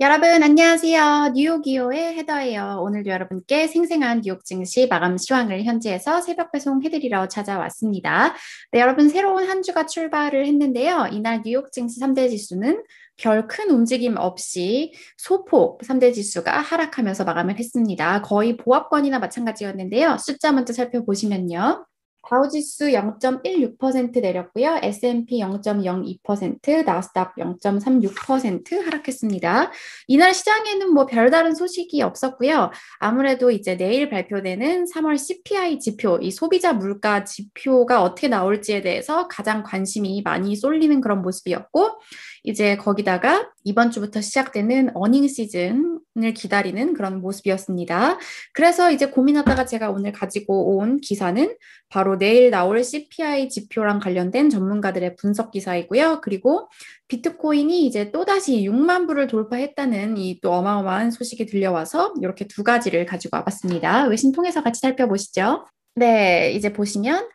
여러분 안녕하세요. 뉴욕이오의 헤더예요. 오늘 도 여러분께 생생한 뉴욕 증시 마감 시황을 현지에서 새벽 배송해드리러 찾아왔습니다. 네, 여러분 새로운 한 주가 출발을 했는데요. 이날 뉴욕 증시 3대 지수는 별 큰 움직임 없이 소폭 3대 지수가 하락하면서 마감을 했습니다. 거의 보합권이나 마찬가지였는데요. 숫자 먼저 살펴보시면요. 다우지수 0.16% 내렸고요. S&P 0.02%, 나스닥 0.36% 하락했습니다. 이날 시장에는 뭐 별다른 소식이 없었고요. 아무래도 이제 내일 발표되는 3월 CPI 지표, 이 소비자 물가 지표가 어떻게 나올지에 대해서 가장 관심이 많이 쏠리는 그런 모습이었고, 이제 거기다가 이번 주부터 시작되는 어닝 시즌, 을 기다리는 그런 모습이었습니다. 그래서 이제 고민하다가 제가 오늘 가지고 온 기사는 바로 내일 나올 CPI 지표랑 관련된 전문가들의 분석 기사이고요. 그리고 비트코인이 이제 또다시 6만 불을 돌파했다는 이 또 어마어마한 소식이 들려와서 이렇게 두 가지를 가지고 와봤습니다. 외신 통해서 같이 살펴보시죠. 네, 이제 보시면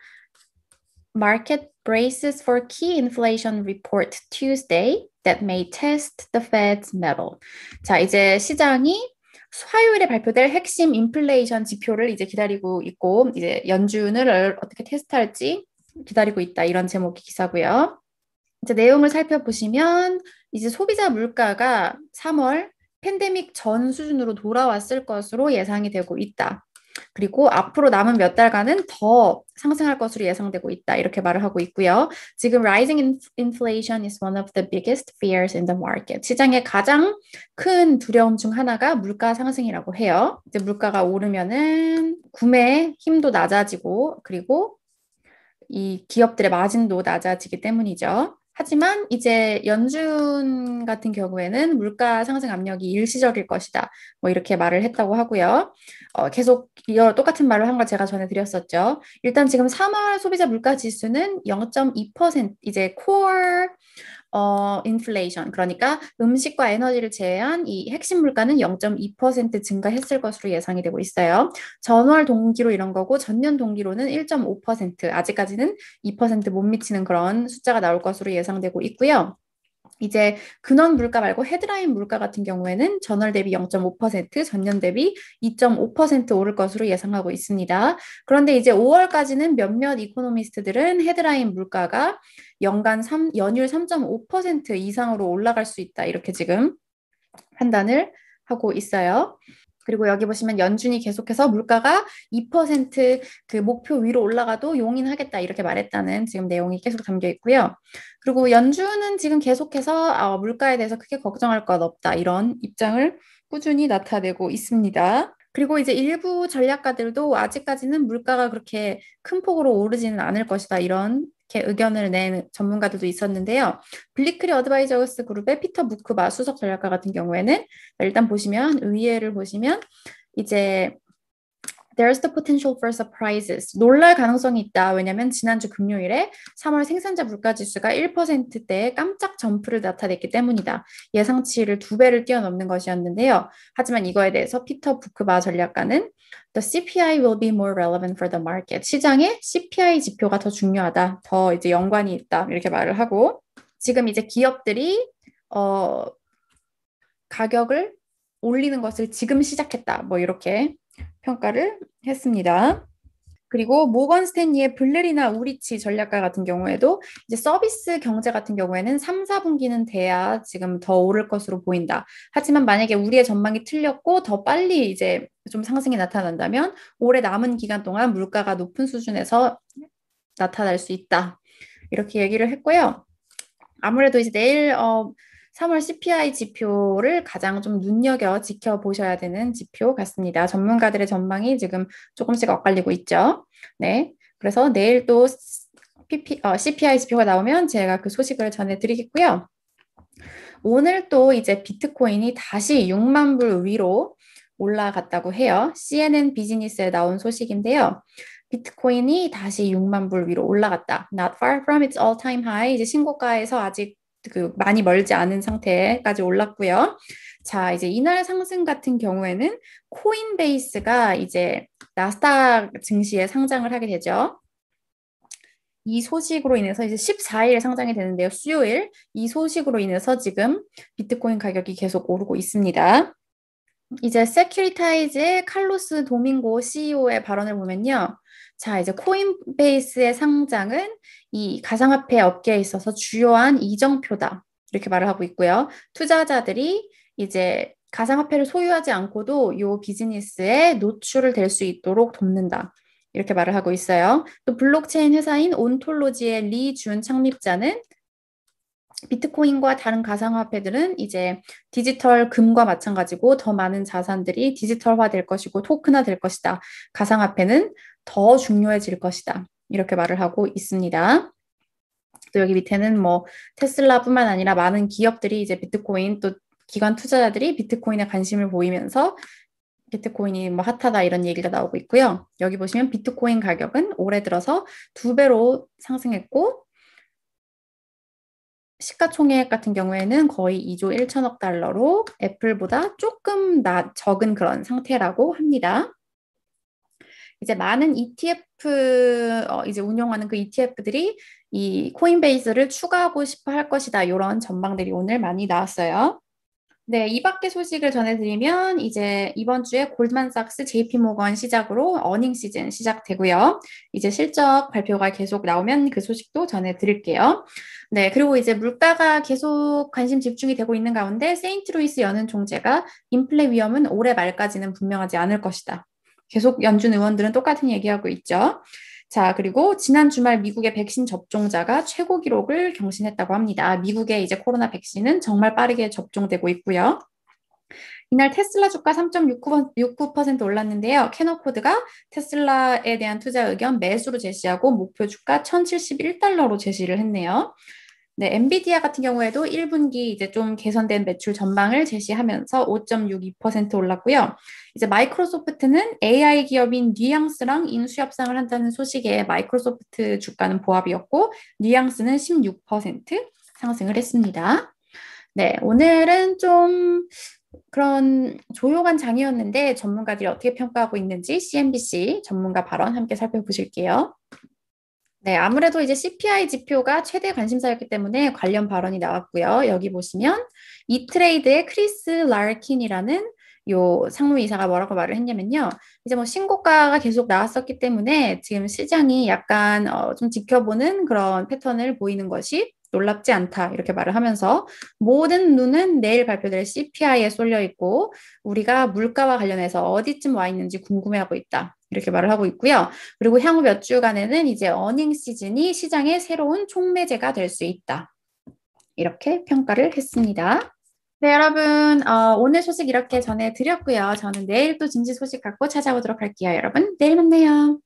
마켓 braces for key inflation report Tuesday that may test the Fed's metal. 자, 이제 시장이 화요일에 발표될 핵심 인플레이션 지표를 이제 기다리고 있고 이제 연준을 어떻게 테스트할지 기다리고 있다 이런 제목의 기사고요. 이제 내용을 살펴보시면 이제 소비자 물가가 3월 팬데믹 전 수준으로 돌아왔을 것으로 예상이 되고 있다. 그리고 앞으로 남은 몇 달간은 더 상승할 것으로 예상되고 있다. 이렇게 말을 하고 있고요. 지금 rising inflation is one of the biggest fears in the market. 시장의 가장 큰 두려움 중 하나가 물가 상승이라고 해요. 이제 물가가 오르면은 구매 힘도 낮아지고 그리고 이 기업들의 마진도 낮아지기 때문이죠. 하지만 이제 연준 같은 경우에는 물가 상승 압력이 일시적일 것이다. 뭐 이렇게 말을 했다고 하고요. 어, 계속 이어 똑같은 말로 한 걸 제가 전해드렸었죠. 일단 지금 3월 소비자 물가 지수는 0.2% 이제 코어 어, 인플레이션 그러니까 음식과 에너지를 제외한 이 핵심 물가는 0.2% 증가했을 것으로 예상이 되고 있어요. 전월 동기로 이런 거고 전년 동기로는 1.5% 아직까지는 2%못 미치는 그런 숫자가 나올 것으로 예상되고 있고요. 이제 근원 물가 말고 헤드라인 물가 같은 경우에는 전월 대비 0.5%, 전년 대비 2.5% 오를 것으로 예상하고 있습니다. 그런데 이제 5월까지는 몇몇 이코노미스트들은 헤드라인 물가가 연간 3, 연율 3.5% 이상으로 올라갈 수 있다. 이렇게 지금 판단을 하고 있어요. 그리고 여기 보시면 연준이 계속해서 물가가 2%그 목표 위로 올라가도 용인하겠다 이렇게 말했다는 지금 내용이 계속 담겨 있고요. 그리고 연준은 지금 계속해서 어, 물가에 대해서 크게 걱정할 것 없다 이런 입장을 꾸준히 나타내고 있습니다. 그리고 이제 일부 전략가들도 아직까지는 물가가 그렇게 큰 폭으로 오르지는 않을 것이다 이런 이렇게 의견을 낸 전문가들도 있었는데요. 블리크리 어드바이저스 그룹의 피터 무크바 수석 전략가 같은 경우에는 일단 보시면 의회를 보시면 이제 there's the potential for surprises. 놀랄 가능성이 있다. 왜냐면 지난주 금요일에 3월 생산자 물가지수가 1%대의 깜짝 점프를 나타냈기 때문이다. 예상치를 두 배를 뛰어넘는 것이었는데요. 하지만 이거에 대해서 피터 부크바 전략가는 The CPI will be more relevant for the market. 시장에 CPI 지표가 더 중요하다. 더 이제 연관이 있다. 이렇게 말을 하고 지금 이제 기업들이 어 가격을 올리는 것을 지금 시작했다. 뭐 이렇게 평가를 했습니다. 그리고 모건 스탠리의 블레리나 우리치 전략가 같은 경우에도 이제 서비스 경제 같은 경우에는 3, 4분기는 돼야 지금 더 오를 것으로 보인다. 하지만 만약에 우리의 전망이 틀렸고 더 빨리 이제 좀 상승이 나타난다면 올해 남은 기간 동안 물가가 높은 수준에서 나타날 수 있다. 이렇게 얘기를 했고요. 아무래도 이제 내일 어 3월 CPI 지표를 가장 좀 눈여겨 지켜보셔야 되는 지표 같습니다. 전문가들의 전망이 지금 조금씩 엇갈리고 있죠. 네. 그래서 내일 또 PP, 어, CPI 지표가 나오면 제가 그 소식을 전해드리겠고요. 오늘 또 이제 비트코인이 다시 6만 불 위로 올라갔다고 해요. CNN 비즈니스에 나온 소식인데요. 비트코인이 다시 6만 불 위로 올라갔다. Not far from its all-time high. 이제 신고가에서 아직 그 많이 멀지 않은 상태까지 올랐고요. 자, 이제 이날 상승 같은 경우에는 코인베이스가 이제 나스닥 증시에 상장을 하게 되죠. 이 소식으로 인해서 이제 14일 상장이 되는데요. 수요일 이 소식으로 인해서 지금 비트코인 가격이 계속 오르고 있습니다. 이제 세큐리타이즈의 칼로스 도밍고 CEO의 발언을 보면요. 자, 이제 코인베이스의 상장은 이 가상화폐 업계에 있어서 주요한 이정표다. 이렇게 말을 하고 있고요. 투자자들이 이제 가상화폐를 소유하지 않고도 이 비즈니스에 노출을 될 수 있도록 돕는다. 이렇게 말을 하고 있어요. 또 블록체인 회사인 온톨로지의 리준 창립자는 비트코인과 다른 가상화폐들은 이제 디지털 금과 마찬가지고 더 많은 자산들이 디지털화 될 것이고 토크나될 것이다. 가상화폐는 더 중요해질 것이다. 이렇게 말을 하고 있습니다. 또 여기 밑에는 뭐 테슬라뿐만 아니라 많은 기업들이 이제 비트코인 또 기관 투자자들이 비트코인에 관심을 보이면서 비트코인이 뭐 핫하다 이런 얘기가 나오고 있고요. 여기 보시면 비트코인 가격은 올해 들어서 두 배로 상승했고 시가총액 같은 경우에는 거의 2조 1천억 달러로 애플보다 조금 나, 적은 그런 상태라고 합니다. 이제 많은 ETF 어, 이제 운영하는그 ETF들이 이 코인베이스를 추가하고 싶어 할 것이다 이런 전망들이 오늘 많이 나왔어요. 네, 이 밖의 소식을 전해드리면 이제 이번 주에 골드만삭스, JP모건 시작으로 어닝 시즌 시작되고요. 이제 실적 발표가 계속 나오면 그 소식도 전해드릴게요. 네, 그리고 이제 물가가 계속 관심 집중이 되고 있는 가운데 세인트루이스 여는 종재가 인플레 위험은 올해 말까지는 분명하지 않을 것이다. 계속 연준 의원들은 똑같은 얘기하고 있죠. 자, 그리고 지난 주말 미국의 백신 접종자가 최고 기록을 경신했다고 합니다. 미국의 이제 코로나 백신은 정말 빠르게 접종되고 있고요. 이날 테슬라 주가 3.69% 올랐는데요. 캐노코드가 테슬라에 대한 투자 의견 매수로 제시하고 목표 주가 1,071달러로 제시를 했네요. 네, 엔비디아 같은 경우에도 1분기 이제 좀 개선된 매출 전망을 제시하면서 5.62% 올랐고요. 이제 마이크로소프트는 AI 기업인 뉘앙스랑 인수 협상을 한다는 소식에 마이크로소프트 주가는 보합이었고 뉘앙스는 16% 상승을 했습니다. 네, 오늘은 좀 그런 조용한 장이었는데 전문가들이 어떻게 평가하고 있는지 CNBC 전문가 발언 함께 살펴보실게요. 네, 아무래도 이제 CPI 지표가 최대 관심사였기 때문에 관련 발언이 나왔고요. 여기 보시면 이 트레이드의 크리스 라킨이라는 요 상무이사가 뭐라고 말을 했냐면요. 이제 뭐 신고가가 계속 나왔었기 때문에 지금 시장이 약간 어, 좀 지켜보는 그런 패턴을 보이는 것이 놀랍지 않다 이렇게 말을 하면서 모든 눈은 내일 발표될 CPI에 쏠려 있고 우리가 물가와 관련해서 어디쯤 와 있는지 궁금해하고 있다. 이렇게 말을 하고 있고요. 그리고 향후 몇 주간에는 이제 어닝 시즌이 시장의 새로운 촉매제가 될 수 있다. 이렇게 평가를 했습니다. 네, 여러분. 어, 오늘 소식 이렇게 전해드렸고요. 저는 내일 또 진지 소식 갖고 찾아오도록 할게요. 여러분, 내일 만나요.